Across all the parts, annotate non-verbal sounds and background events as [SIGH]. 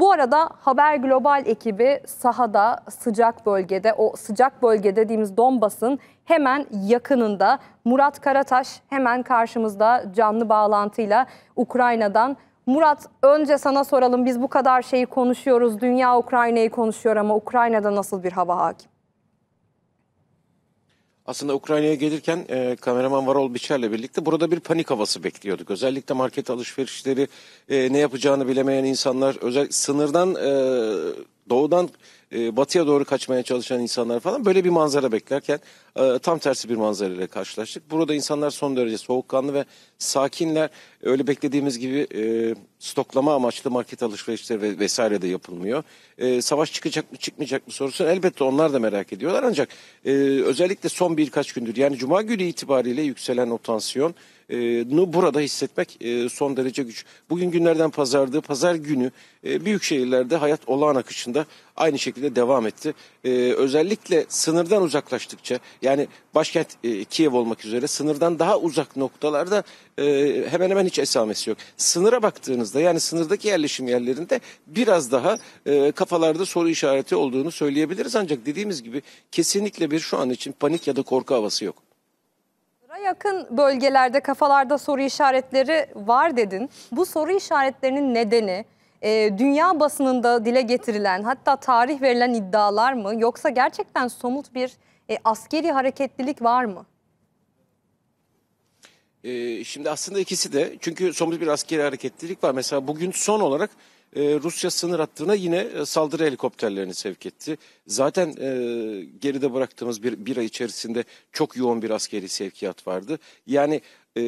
Bu arada Haber Global ekibi sahada sıcak bölgede o sıcak bölge dediğimiz Donbas'ın hemen yakınında Murat Karataş hemen karşımızda canlı bağlantıyla Ukrayna'dan. Murat önce sana soralım biz bu kadar şeyi konuşuyoruz dünya Ukrayna'yı konuşuyor ama Ukrayna'da nasıl bir hava hakim? Aslında Ukrayna'ya gelirken e, kameraman Varol Biçer'le birlikte burada bir panik havası bekliyorduk. Özellikle market alışverişleri e, ne yapacağını bilemeyen insanlar, özel sınırdan e, doğudan e, batıya doğru kaçmaya çalışan insanlar falan böyle bir manzara beklerken e, tam tersi bir manzara ile karşılaştık. Burada insanlar son derece soğukkanlı ve sakinler. Öyle beklediğimiz gibi e, stoklama amaçlı market alışverişleri ve, vesaire de yapılmıyor. E, savaş çıkacak mı çıkmayacak mı sorusu elbette onlar da merak ediyorlar. Ancak e, özellikle son birkaç gündür yani cuma günü itibariyle yükselen o tansiyon e, nu burada hissetmek e, son derece güç. Bugün günlerden pazardı. Pazar günü e, büyük şehirlerde hayat olağan akışında aynı şekilde devam etti. Özellikle sınırdan uzaklaştıkça yani başkent Kiev olmak üzere sınırdan daha uzak noktalarda hemen hemen hiç esamesi yok. Sınıra baktığınızda yani sınırdaki yerleşim yerlerinde biraz daha e, kafalarda soru işareti olduğunu söyleyebiliriz. Ancak dediğimiz gibi kesinlikle bir şu an için panik ya da korku havası yok. Yakın bölgelerde kafalarda soru işaretleri var dedin. Bu soru işaretlerinin nedeni e, dünya basınında dile getirilen hatta tarih verilen iddialar mı yoksa gerçekten somut bir e, askeri hareketlilik var mı? E, şimdi aslında ikisi de çünkü somut bir askeri hareketlilik var. Mesela bugün son olarak e, Rusya sınır hattına yine e, saldırı helikopterlerini sevk etti. Zaten e, geride bıraktığımız bir, bir ay içerisinde çok yoğun bir askeri sevkiyat vardı. Yani e,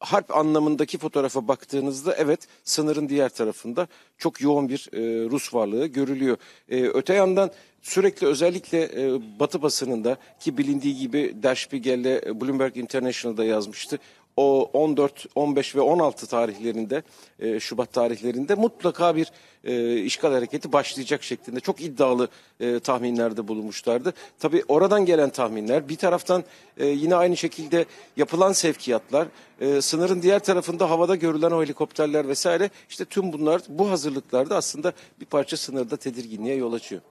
harp anlamındaki fotoğrafa baktığınızda evet sınırın diğer tarafında çok yoğun bir e, Rus varlığı görülüyor. E, öte yandan sürekli özellikle e, Batı basınında ki bilindiği gibi Der Spiegel'le Bloomberg International'da yazmıştı o 14, 15 ve 16 tarihlerinde e, Şubat tarihlerinde mutlaka bir e, işgal hareketi başlayacak şeklinde çok iddialı e, tahminlerde bulunmuşlardı. Tabi oradan gelen tahminler bir taraftan e, yine aynı şekilde yapılan sevkiyatlar e, sınırın diğer tarafında havada görülen o helikopterler vesaire işte tüm bunlar bu hazırlıklarda aslında bir parça sınırda tedirginliğe yol açıyor.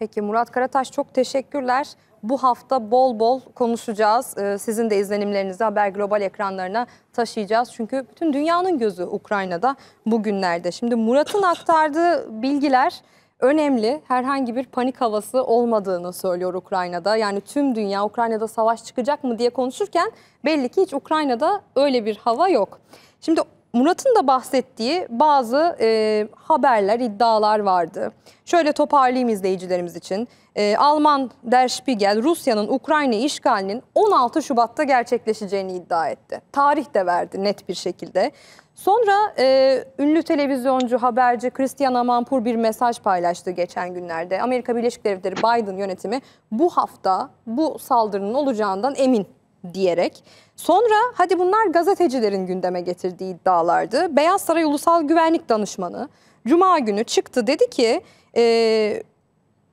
Peki Murat Karataş çok teşekkürler. Bu hafta bol bol konuşacağız. Ee, sizin de izlenimlerinizi Haber Global ekranlarına taşıyacağız. Çünkü bütün dünyanın gözü Ukrayna'da bugünlerde. Şimdi Murat'ın aktardığı bilgiler önemli. Herhangi bir panik havası olmadığını söylüyor Ukrayna'da. Yani tüm dünya Ukrayna'da savaş çıkacak mı diye konuşurken belli ki hiç Ukrayna'da öyle bir hava yok. Şimdi Murat'ın da bahsettiği bazı e, haberler, iddialar vardı. Şöyle toparlayayım izleyicilerimiz için. E, Alman Der Spiegel, Rusya'nın Ukrayna işgalinin 16 Şubat'ta gerçekleşeceğini iddia etti. Tarih de verdi net bir şekilde. Sonra e, ünlü televizyoncu, haberci Christian Amanpour bir mesaj paylaştı geçen günlerde. Amerika Birleşik Devletleri Biden yönetimi bu hafta bu saldırının olacağından emin diyerek. Sonra hadi bunlar gazetecilerin gündeme getirdiği iddialardı. Beyaz Saray Ulusal Güvenlik Danışmanı Cuma günü çıktı dedi ki e,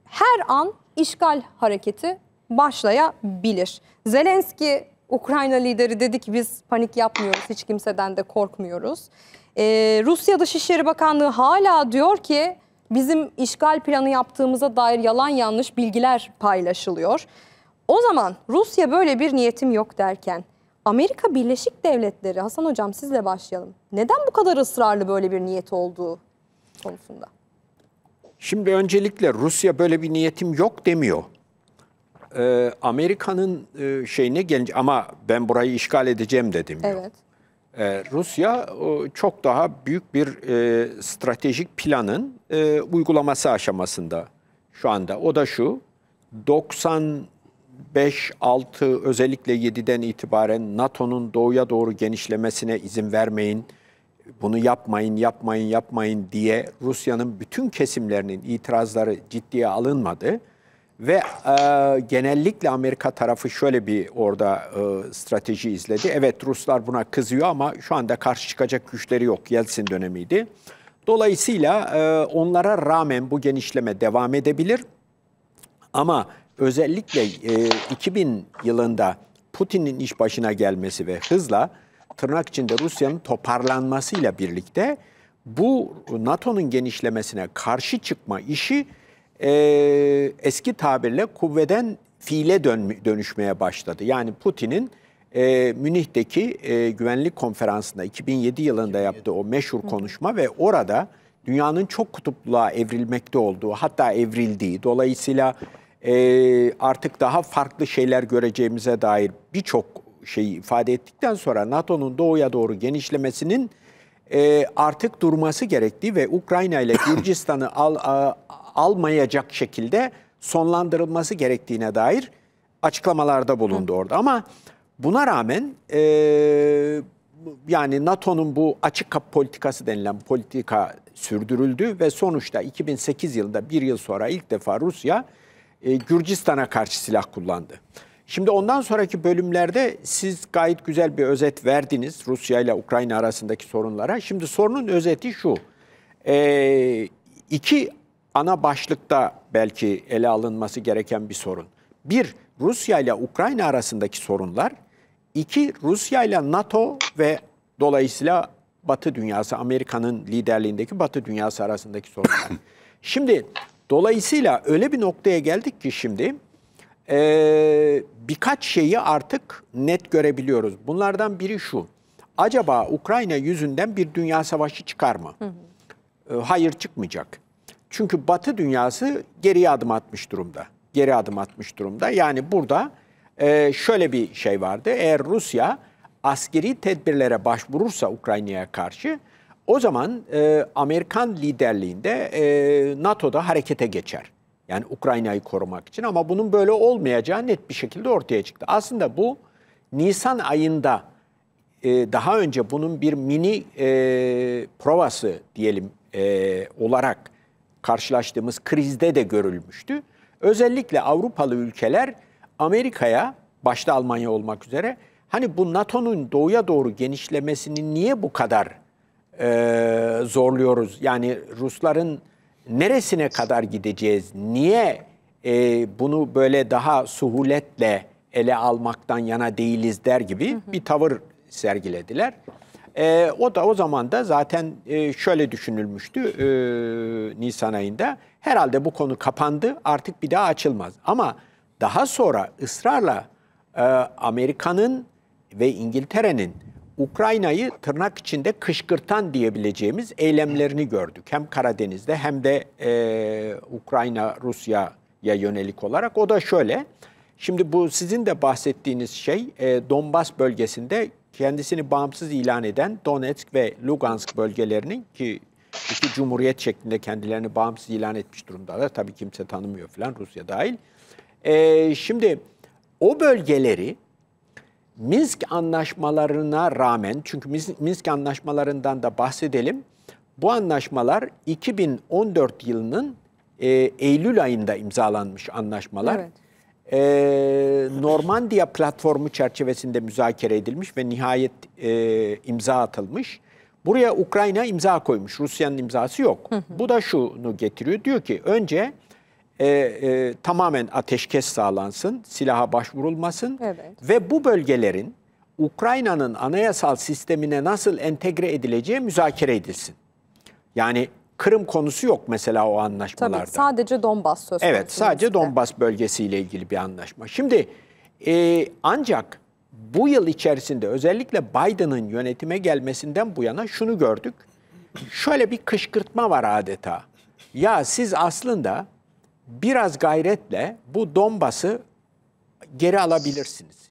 her an işgal hareketi başlayabilir. Zelenski Ukrayna lideri dedi ki biz panik yapmıyoruz, hiç kimseden de korkmuyoruz. Ee, Rusya Dışişleri Bakanlığı hala diyor ki bizim işgal planı yaptığımıza dair yalan yanlış bilgiler paylaşılıyor. O zaman Rusya böyle bir niyetim yok derken Amerika Birleşik Devletleri Hasan hocam sizle başlayalım. Neden bu kadar ısrarlı böyle bir niyet olduğu konusunda? Şimdi öncelikle Rusya böyle bir niyetim yok demiyor. Ee, Amerika'nın e, şeyine gelince ama ben burayı işgal edeceğim de demiyor. Evet. Ee, Rusya çok daha büyük bir e, stratejik planın e, uygulaması aşamasında şu anda. O da şu, 90 5, 6 özellikle 7'den itibaren NATO'nun doğuya doğru genişlemesine izin vermeyin. Bunu yapmayın, yapmayın, yapmayın diye Rusya'nın bütün kesimlerinin itirazları ciddiye alınmadı. Ve e, genellikle Amerika tarafı şöyle bir orada e, strateji izledi. Evet Ruslar buna kızıyor ama şu anda karşı çıkacak güçleri yok. Yeltsin dönemiydi. Dolayısıyla e, onlara rağmen bu genişleme devam edebilir. Ama özellikle e, 2000 yılında Putin'in iş başına gelmesi ve hızla tırnak içinde Rusya'nın toparlanmasıyla birlikte bu NATO'nun genişlemesine karşı çıkma işi e, eski tabirle kuvveden fiile dön, dönüşmeye başladı. Yani Putin'in e, Münih'teki e, güvenlik konferansında 2007 yılında yaptığı o meşhur konuşma ve orada dünyanın çok kutupluğa evrilmekte olduğu hatta evrildiği dolayısıyla e, artık daha farklı şeyler göreceğimize dair birçok şeyi ifade ettikten sonra NATO'nun doğuya doğru genişlemesinin e, artık durması gerektiği ve Ukrayna ile [COUGHS] Gürcistan'ı al, almayacak şekilde sonlandırılması gerektiğine dair açıklamalarda bulundu Hı. orada. Ama buna rağmen e, yani NATO'nun bu açık kapı politikası denilen politika sürdürüldü ve sonuçta 2008 yılında bir yıl sonra ilk defa Rusya e, Gürcistan'a karşı silah kullandı. Şimdi ondan sonraki bölümlerde siz gayet güzel bir özet verdiniz Rusya ile Ukrayna arasındaki sorunlara. Şimdi sorunun özeti şu. E, iki ana başlıkta belki ele alınması gereken bir sorun. Bir, Rusya ile Ukrayna arasındaki sorunlar. İki, Rusya ile NATO ve dolayısıyla Batı dünyası, Amerika'nın liderliğindeki Batı dünyası arasındaki sorunlar. [COUGHS] Şimdi Dolayısıyla öyle bir noktaya geldik ki şimdi e, birkaç şeyi artık net görebiliyoruz. Bunlardan biri şu. Acaba Ukrayna yüzünden bir dünya savaşı çıkar mı? Hı hı. hayır çıkmayacak. Çünkü Batı dünyası geriye adım atmış durumda. Geri adım atmış durumda. Yani burada e, şöyle bir şey vardı. Eğer Rusya askeri tedbirlere başvurursa Ukrayna'ya karşı o zaman e, Amerikan liderliğinde e, NATO'da harekete geçer. Yani Ukrayna'yı korumak için ama bunun böyle olmayacağı net bir şekilde ortaya çıktı. Aslında bu Nisan ayında e, daha önce bunun bir mini e, provası diyelim e, olarak karşılaştığımız krizde de görülmüştü. Özellikle Avrupalı ülkeler Amerika'ya başta Almanya olmak üzere hani bu NATO'nun doğuya doğru genişlemesinin niye bu kadar e, zorluyoruz? Yani Rusların neresine kadar gideceğiz? Niye e, bunu böyle daha suhuletle ele almaktan yana değiliz der gibi hı hı. bir tavır sergilediler. E, o da o zaman da zaten e, şöyle düşünülmüştü e, Nisan ayında. Herhalde bu konu kapandı artık bir daha açılmaz. Ama daha sonra ısrarla e, Amerika'nın ve İngiltere'nin Ukrayna'yı tırnak içinde kışkırtan diyebileceğimiz eylemlerini gördük. Hem Karadeniz'de hem de e, Ukrayna-Rusya'ya yönelik olarak. O da şöyle, şimdi bu sizin de bahsettiğiniz şey e, Donbas bölgesinde kendisini bağımsız ilan eden Donetsk ve Lugansk bölgelerinin ki iki cumhuriyet şeklinde kendilerini bağımsız ilan etmiş durumdalar. Tabii kimse tanımıyor falan Rusya dahil. E, şimdi o bölgeleri Minsk anlaşmalarına rağmen, çünkü Minsk anlaşmalarından da bahsedelim, bu anlaşmalar 2014 yılının e, Eylül ayında imzalanmış anlaşmalar. Evet. E, Normandiya platformu çerçevesinde müzakere edilmiş ve nihayet e, imza atılmış. Buraya Ukrayna imza koymuş, Rusya'nın imzası yok. Hı hı. Bu da şunu getiriyor, diyor ki önce e, e, tamamen ateşkes sağlansın, silaha başvurulmasın evet. ve bu bölgelerin Ukrayna'nın anayasal sistemine nasıl entegre edileceği müzakere edilsin. Yani Kırım konusu yok mesela o anlaşmalarda. Tabii sadece Donbas söz konusu. Evet sadece Donbas bölgesiyle ilgili bir anlaşma. Şimdi e, ancak bu yıl içerisinde özellikle Biden'ın yönetime gelmesinden bu yana şunu gördük. Şöyle bir kışkırtma var adeta. Ya siz aslında biraz gayretle bu Donbas'ı geri alabilirsiniz.